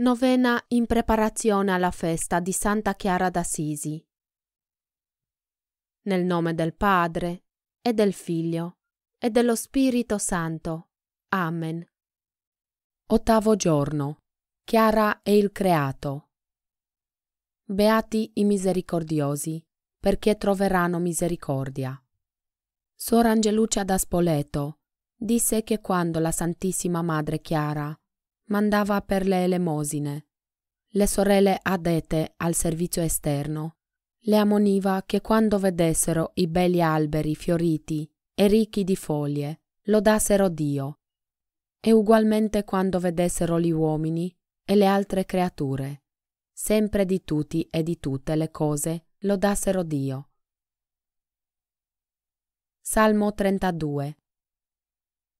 Novena in preparazione alla festa di Santa Chiara d'Assisi. Nel nome del Padre e del Figlio e dello Spirito Santo. Amen. Ottavo giorno. Chiara e il creato. Beati i misericordiosi, perché troveranno misericordia. Suor Angeluccia da Spoleto disse che quando la Santissima Madre Chiara mandava per le elemosine, le sorelle adete al servizio esterno. Le ammoniva che quando vedessero i belli alberi fioriti e ricchi di foglie, lodassero Dio. E ugualmente quando vedessero gli uomini e le altre creature, sempre di tutti e di tutte le cose, lodassero Dio. Salmo 32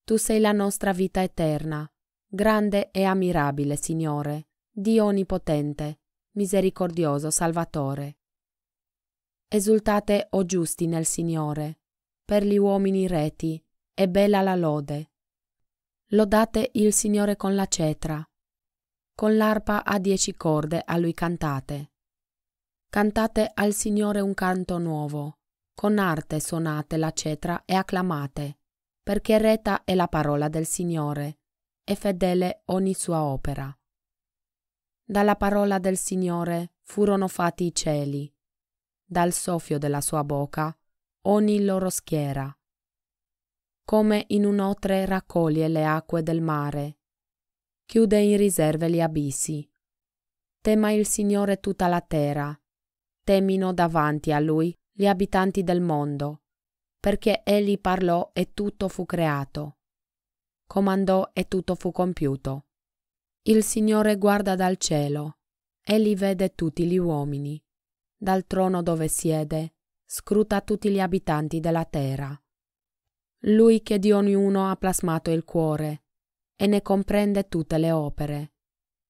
Tu sei la nostra vita eterna, Grande e ammirabile Signore, Dio Onnipotente, misericordioso Salvatore. Esultate, o giusti, nel Signore, per gli uomini reti, e bella la lode. Lodate il Signore con la cetra, con l'arpa a dieci corde a lui cantate. Cantate al Signore un canto nuovo, con arte suonate la cetra e acclamate, perché retta è la parola del Signore e fedele ogni sua opera. Dalla parola del Signore furono fatti i cieli, dal soffio della sua bocca ogni loro schiera. Come in un otre raccoglie le acque del mare, chiude in riserve gli abissi. Tema il Signore tutta la terra, temino davanti a Lui gli abitanti del mondo, perché Egli parlò e tutto fu creato comandò e tutto fu compiuto. Il Signore guarda dal cielo, egli vede tutti gli uomini. Dal trono dove siede, scruta tutti gli abitanti della terra. Lui che di ognuno ha plasmato il cuore e ne comprende tutte le opere.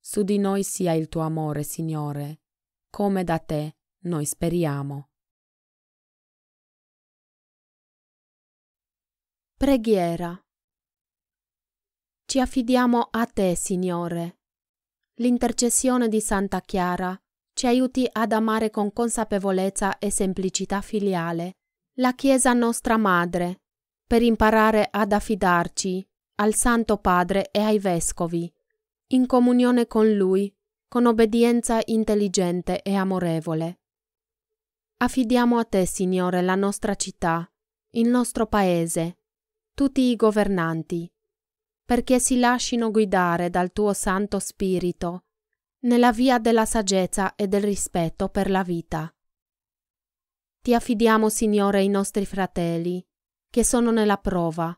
Su di noi sia il tuo amore, Signore, come da te noi speriamo. Preghiera ci affidiamo a te, Signore. L'intercessione di Santa Chiara ci aiuti ad amare con consapevolezza e semplicità filiale la Chiesa nostra Madre, per imparare ad affidarci al Santo Padre e ai Vescovi, in comunione con Lui, con obbedienza intelligente e amorevole. Affidiamo a Te, Signore, la nostra città, il nostro Paese, tutti i governanti, perché si lascino guidare dal tuo Santo Spirito, nella via della saggezza e del rispetto per la vita. Ti affidiamo, Signore, i nostri fratelli, che sono nella prova,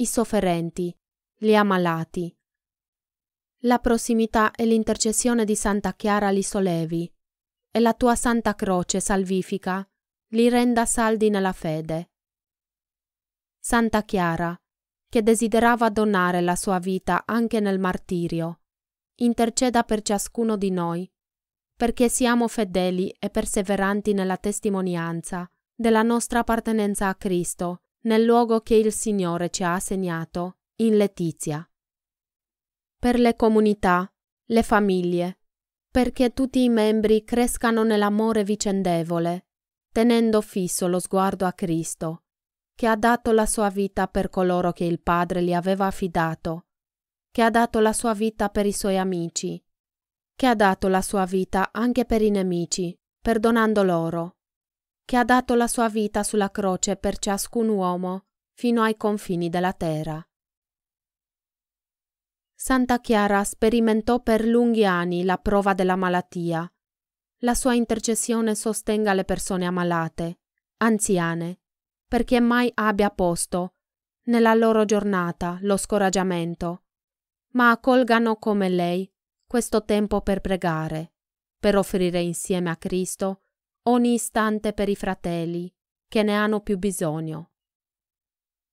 i sofferenti, gli ammalati. La prossimità e l'intercessione di Santa Chiara li sollevi, e la tua Santa Croce salvifica li renda saldi nella fede. Santa Chiara, che desiderava donare la sua vita anche nel martirio, interceda per ciascuno di noi, perché siamo fedeli e perseveranti nella testimonianza della nostra appartenenza a Cristo nel luogo che il Signore ci ha assegnato, in Letizia. Per le comunità, le famiglie, perché tutti i membri crescano nell'amore vicendevole, tenendo fisso lo sguardo a Cristo, che ha dato la sua vita per coloro che il Padre gli aveva affidato, che ha dato la sua vita per i suoi amici, che ha dato la sua vita anche per i nemici, perdonando loro, che ha dato la sua vita sulla croce per ciascun uomo fino ai confini della terra. Santa Chiara sperimentò per lunghi anni la prova della malattia. La sua intercessione sostenga le persone ammalate, anziane, perché mai abbia posto nella loro giornata lo scoraggiamento, ma accolgano come lei questo tempo per pregare, per offrire insieme a Cristo ogni istante per i fratelli che ne hanno più bisogno.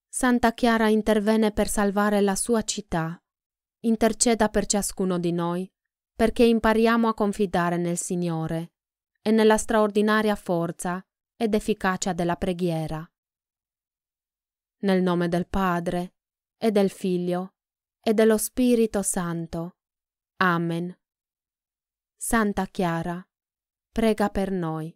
Santa Chiara intervenne per salvare la sua città. Interceda per ciascuno di noi, perché impariamo a confidare nel Signore e nella straordinaria forza ed efficacia della preghiera nel nome del Padre, e del Figlio, e dello Spirito Santo. Amen. Santa Chiara, prega per noi.